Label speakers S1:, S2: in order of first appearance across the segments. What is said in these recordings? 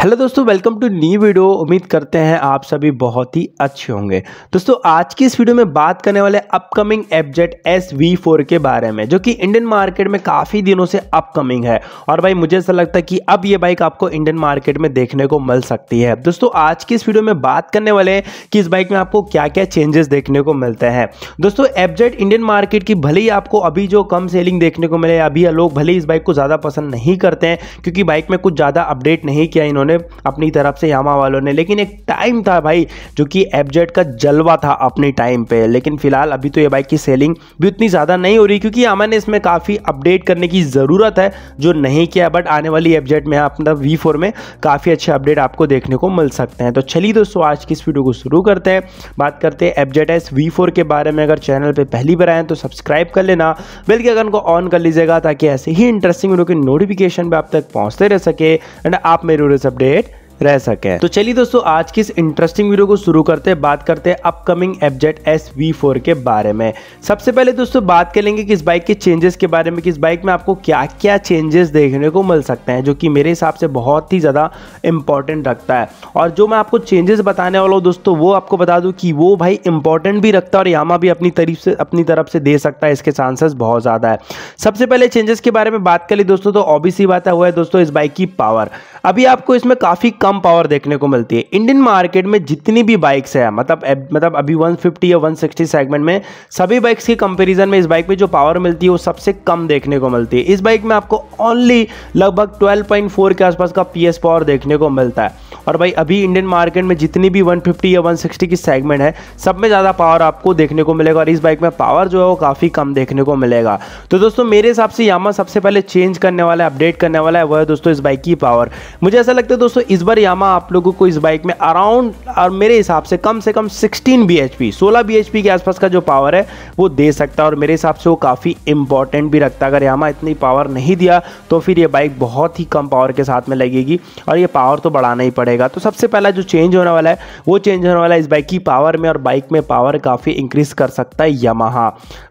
S1: hello दोस्तों welcome to new video उम्मीद करते हैं आप सभी बहुत ही अच्छे होंगे दोस्तों आज की इस वीडियो में बात करने वाले अपकमिंग एबजेट एस वी फोर के बारे में जो कि इंडियन मार्केट में काफ़ी दिनों से अपकमिंग है और भाई मुझे ऐसा लगता है कि अब ये बाइक आपको इंडियन मार्केट में देखने को मिल सकती है दोस्तों आज की इस वीडियो में बात करने वाले हैं कि इस बाइक में आपको क्या क्या चेंजेस देखने को मिलते हैं दोस्तों एफजेट इंडियन मार्केट की भले ही आपको अभी जो कम सेलिंग देखने को मिले अभी लोग भले ही इस बाइक को ज़्यादा पसंद नहीं करते हैं क्योंकि बाइक में कुछ ज़्यादा अपडेट नहीं किया इन्होंने इन्होंने अपनी तरफ से यामा वालों ने लेकिन एक टाइम था भाई जो कि एफजेड का जलवा था अपने टाइम पे लेकिन फिलहाल अभी तो ये बाइक की सेलिंग भी उतनी ज़्यादा नहीं हो रही क्योंकि यामा ने इसमें काफ़ी अपडेट करने की ज़रूरत है जो नहीं किया बट आने वाली एफजेड में अपना वी में काफ़ी अच्छे अपडेट आपको देखने को मिल सकते हैं तो चलिए दोस्तों आज की इस वीडियो को शुरू करते हैं बात करते हैं एफजेड एस वी के बारे में अगर चैनल पर पहली बार आए तो सब्सक्राइब कर लेना बेल के अगन को ऑन कर लीजिएगा ताकि ऐसे ही इंटरेस्टिंग वीडियो के नोटिफिकेशन भी आप तक पहुँचते रह सके एंड आप मेरे से update रह सके तो चलिए दोस्तों आज की इस इंटरेस्टिंग वीडियो को शुरू करते हैं बात करते हैं अपकमिंग एबजेट एस वी फोर के बारे में सबसे पहले दोस्तों बात कर लेंगे कि इस बाइक के चेंजेस के बारे में कि इस बाइक में आपको क्या क्या चेंजेस देखने को मिल सकते हैं जो कि मेरे हिसाब से बहुत ही ज़्यादा इंपॉर्टेंट रखता है और जो मैं आपको चेंजेस बताने वाला हूँ दोस्तों वो आपको बता दूँ कि वो भाई इंपॉर्टेंट भी रखता है और यामा भी अपनी तरफ से अपनी तरफ से दे सकता है इसके चांसेस बहुत ज़्यादा है सबसे पहले चेंजेस के बारे में बात कर ली दोस्तों तो ऑब्वियसली बात हुआ है दोस्तों इस बाइक की पावर अभी आपको इसमें काफ़ी कम कम पावर देखने को मिलती है इंडियन मार्केट में जितनी भी बाइक्स है मतलब मतलब अभी 150 या 160 सेगमेंट में सभी बाइक्स के कंपैरिजन में इस बाइक में जो पावर मिलती है वो सबसे कम देखने को मिलती है इस बाइक में आपको ओनली लगभग 12.4 के आसपास का पी पावर देखने को मिलता है और भाई अभी इंडियन मार्केट में जितनी भी 150 या 160 की सेगमेंट है सब में ज़्यादा पावर आपको देखने को मिलेगा और इस बाइक में पावर जो है वो काफ़ी कम देखने को मिलेगा तो दोस्तों मेरे हिसाब से यामा सबसे पहले चेंज करने वाला है अपडेट करने वाला है वह दोस्तों इस बाइक की पावर मुझे ऐसा लगता है दोस्तों इस सुपर यामा आप लोगों को इस बाइक में अराउंड और मेरे हिसाब से कम से कम 16 बी एच पी सोलह के आसपास का जो पावर है वो दे सकता है और मेरे हिसाब से वो काफ़ी इंपॉर्टेंट भी रखता है अगर यामा इतनी पावर नहीं दिया तो फिर ये बाइक बहुत ही कम पावर के साथ में लगेगी और ये पावर तो बढ़ाना ही पड़ेगा तो सबसे पहला जो चेंज होने वाला है वो चेंज होने वाला है इस बाइक की पावर में और बाइक में पावर काफ़ी इंक्रीज़ कर सकता है यामा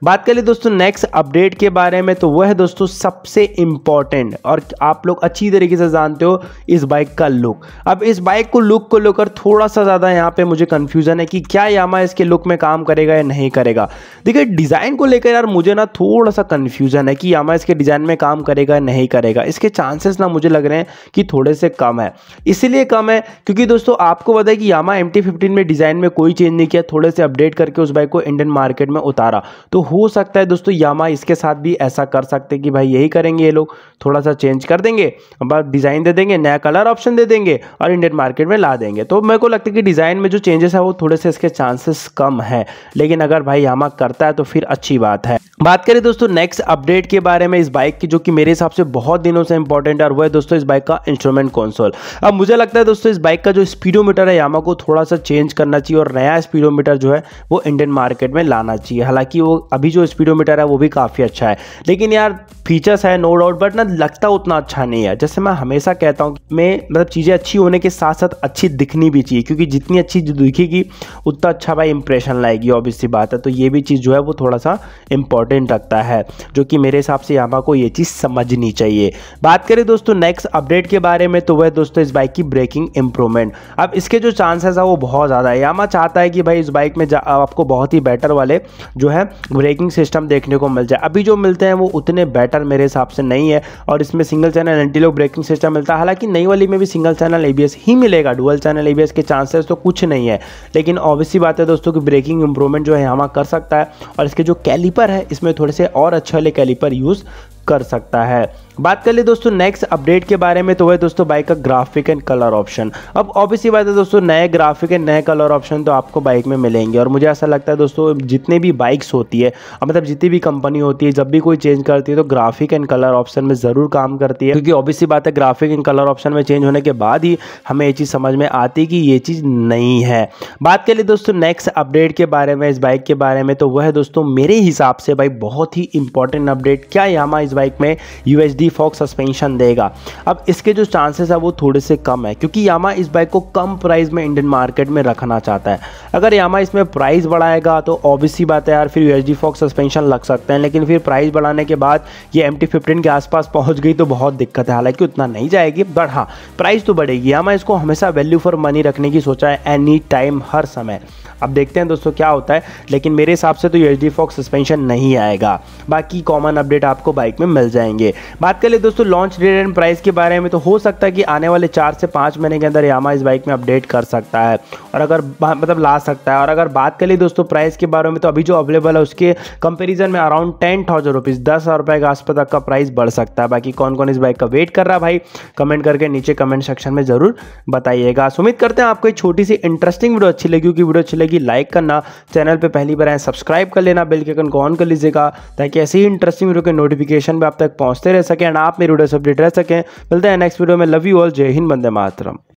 S1: बात कर ली दोस्तों नेक्स्ट अपडेट के बारे में तो वह है दोस्तों सबसे इंपॉर्टेंट और आप लोग अच्छी तरीके से जानते हो इस बाइक का लुक अब इस बाइक को लुक को लेकर थोड़ा सा ज़्यादा यहाँ पे मुझे कन्फ्यूज़न है कि क्या यामा इसके लुक में काम करेगा या नहीं करेगा देखिए डिज़ाइन को लेकर यार मुझे ना थोड़ा सा कन्फ्यूज़न है कि यामा इसके डिज़ाइन में काम करेगा या नहीं करेगा इसके चांसेस ना मुझे लग रहे हैं कि थोड़े से कम है इसीलिए कम है क्योंकि दोस्तों आपको पता है कि यामा एम में डिज़ाइन में कोई चेंज नहीं किया थोड़े से अपडेट करके उस बाइक को इंडियन मार्केट में उतारा तो हो सकता है दोस्तों यामा इसके साथ भी ऐसा कर सकते कि भाई यही करेंगे ये लोग थोड़ा सा चेंज कर देंगे अब डिज़ाइन दे देंगे नया कलर ऑप्शन दे देंगे और इंडियन मार्केट में ला देंगे तो मेरे को लगता है कि डिज़ाइन में जो चेंजेस है वो थोड़े से इसके चांसेस कम है लेकिन अगर भाई यामा करता है तो फिर अच्छी बात है बात करें दोस्तों नेक्स्ट अपडेट के बारे में इस बाइक की जो कि मेरे हिसाब से बहुत दिनों से इंपॉर्टेंट है और वह दोस्तों इस बाइक का इंस्ट्रूमेंट कौनसोल अब मुझे लगता है दोस्तों इस बाइक का जो स्पीडोमीटर है यामा को थोड़ा सा चेंज करना चाहिए और नया स्पीडोमीटर जो है वो इंडियन मार्केट में लाना चाहिए हालांकि वो अभी जो स्पीडोमीटर है वो भी काफ़ी अच्छा है लेकिन यार फीचर्स है नो डाउट बट ना लगता उतना अच्छा नहीं है जैसे मैं हमेशा कहता हूँ मैं मतलब चीज़ें अच्छी होने के साथ साथ अच्छी दिखनी भी चाहिए क्योंकि जितनी अच्छी दिखेगी उतना अच्छा भाई इंप्रेशन लाएगी ऑब्वियसली बात है तो ये भी चीज़ जो है वो थोड़ा सा इंपॉर्टेंट रखता है जो कि मेरे हिसाब से यामा को ये चीज़ समझनी चाहिए बात करें दोस्तों नेक्स्ट अपडेट के बारे में तो वह दोस्तों इस बाइक की ब्रेकिंग इंप्रूवमेंट अब इसके जो चांसेस है वो बहुत ज़्यादा है यामा चाहता है कि भाई इस बाइक में आपको बहुत ही बेटर वाले जो है ब्रेकिंग सिस्टम देखने को मिल जाए अभी जो मिलते हैं वो उतने बेटर यार मेरे हिसाब से नहीं है और इसमें single channel anti lock braking system मिलता है हालांकि नई वाली में भी सिंगल चैनल ए ही मिलेगा डुअल चैनल ए के चांसेस तो कुछ नहीं है लेकिन ऑब्वियसली बात है दोस्तों कि ब्रेकिंग इंप्रूवमेंट जो है हमा कर सकता है और इसके जो कैलीपर है इसमें थोड़े से और अच्छे वाले कैलीपर यूज़ कर सकता है बात कर ली दोस्तों नेक्स्ट अपडेट के बारे में तो वह दोस्तों बाइक का ग्राफिक एंड कलर ऑप्शन अब ऑब्वियस ही बात है दोस्तों नए ग्राफिक एंड नए कलर ऑप्शन तो आपको बाइक में मिलेंगे और मुझे ऐसा लगता है दोस्तों जितने भी बाइक्स होती है मतलब जितनी भी कंपनी होती है जब भी कोई चेंज करती है तो ग्राफिक एंड कलर ऑप्शन में ज़रूर काम करती है क्योंकि ऑब्वियसली बात है ग्राफिक एंड कलर ऑप्शन में चेंज होने के बाद ही हमें ये चीज़ समझ में आती कि ये चीज़ नहीं है बात कर ली दोस्तों नेक्स्ट अपडेट के बारे में इस बाइक के बारे में तो वह दोस्तों मेरे हिसाब से भाई बहुत ही इंपॉर्टेंट अपडेट क्या यामा इस बाइक में U H D fork suspension देगा अब इसके जो चांसेस है वो थोड़े से कम है क्योंकि यामा इस बाइक को कम प्राइस में इंडियन मार्केट में रखना चाहता है अगर यामा इसमें प्राइस बढ़ाएगा तो ऑब्वियस सी बात है यार फिर U H D fork suspension लग सकते हैं लेकिन फिर प्राइस बढ़ाने के बाद ये एम टी फिफ्टीन के आसपास पहुँच गई तो बहुत दिक्कत है हालांकि उतना नहीं जाएगी बट हाँ प्राइस तो बढ़ेगी यामा इसको हमेशा वैल्यू फॉर मनी रखने की सोचा है एनी टाइम हर समय अब देखते हैं दोस्तों क्या होता है लेकिन मेरे हिसाब से तो U H D fork suspension नहीं आएगा बाकी कॉमन अपडेट आपको बाइक में मिल जाएंगे बात कर ले दोस्तों लॉन्च डेट एंड प्राइस के बारे में तो हो सकता है कि आने वाले चार से पाँच महीने के अंदर यामा इस बाइक में अपडेट कर सकता है और अगर मतलब ला सकता है और अगर बात कर ले दोस्तों प्राइस के बारे में तो अभी जो अवेलेबल है उसके कंपेरिजन में अराउंड टेन थाउजेंड रुपीज़ दस हज़ार रुपये के आसपास तक का प्राइस बढ़ सकता है बाकी कौन कौन इस बाइक का वेट कर रहा है भाई कमेंट करके नीचे कमेंट सेक्शन में ज़रूर बताइएगा उम्मीद करते हैं आपको एक छोटी सी इंटरेस्टिंग वीडियो अच्छी लगी क्योंकि वीडियो अच्छी लगी लाइक करना चैनल पर पहली बार आए सब्सक्राइब कर लेना बेल के आइकन को ऑन कर लीजिएगा ताकि ऐसे ही इंटरेस्टिंग वीडियो के नोटिफिकेशन सेक्शन में आप तक पहुंचते रह सकें एंड आप मेरी वीडियो से अपडेट रह सकें मिलते हैं नेक्स्ट वीडियो में love you all Jai Hind बंदे मातरम